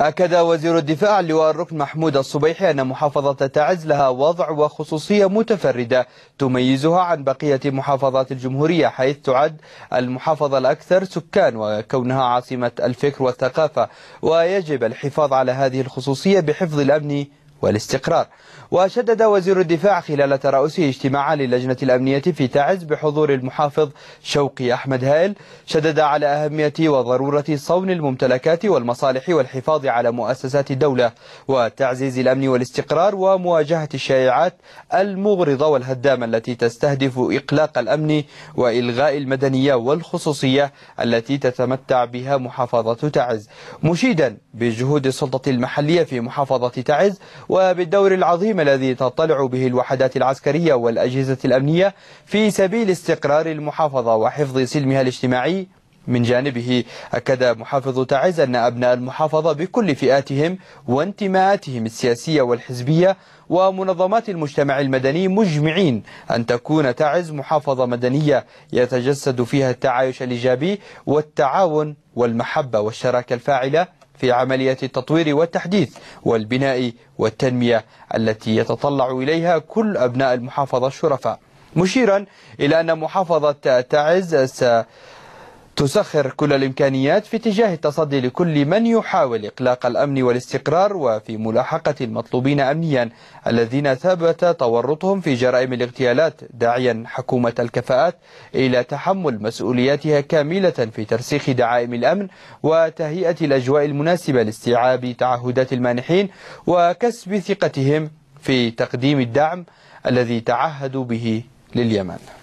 أكد وزير الدفاع اللواء الركن محمود الصبيحي أن محافظة تعز لها وضع وخصوصية متفردة تميزها عن بقية محافظات الجمهورية حيث تعد المحافظة الأكثر سكان وكونها عاصمة الفكر والثقافة ويجب الحفاظ على هذه الخصوصية بحفظ الأمن والاستقرار وشدد وزير الدفاع خلال ترأسه اجتماعا للجنة الأمنية في تعز بحضور المحافظ شوقي أحمد هائل شدد على أهمية وضرورة صون الممتلكات والمصالح والحفاظ على مؤسسات الدولة وتعزيز الأمن والاستقرار ومواجهة الشائعات المغرضة والهدامة التي تستهدف إقلاق الأمن وإلغاء المدنية والخصوصية التي تتمتع بها محافظة تعز مشيدا بجهود السلطة المحلية في محافظة تعز وبالدور العظيم الذي تطلع به الوحدات العسكرية والأجهزة الأمنية في سبيل استقرار المحافظة وحفظ سلمها الاجتماعي من جانبه أكد محافظ تعز أن أبناء المحافظة بكل فئاتهم وانتماءاتهم السياسية والحزبية ومنظمات المجتمع المدني مجمعين أن تكون تعز محافظة مدنية يتجسد فيها التعايش الإيجابي والتعاون والمحبة والشراكة الفاعلة في عملية التطوير والتحديث والبناء والتنمية التي يتطلع إليها كل أبناء المحافظة الشرفاء مشيرا إلى أن محافظة تعز تسخر كل الإمكانيات في اتجاه التصدي لكل من يحاول إقلاق الأمن والاستقرار وفي ملاحقة المطلوبين أمنيا الذين ثبت تورطهم في جرائم الاغتيالات داعيا حكومة الكفاءات إلى تحمل مسؤولياتها كاملة في ترسيخ دعائم الأمن وتهيئة الأجواء المناسبة لاستيعاب تعهدات المانحين وكسب ثقتهم في تقديم الدعم الذي تعهدوا به لليمن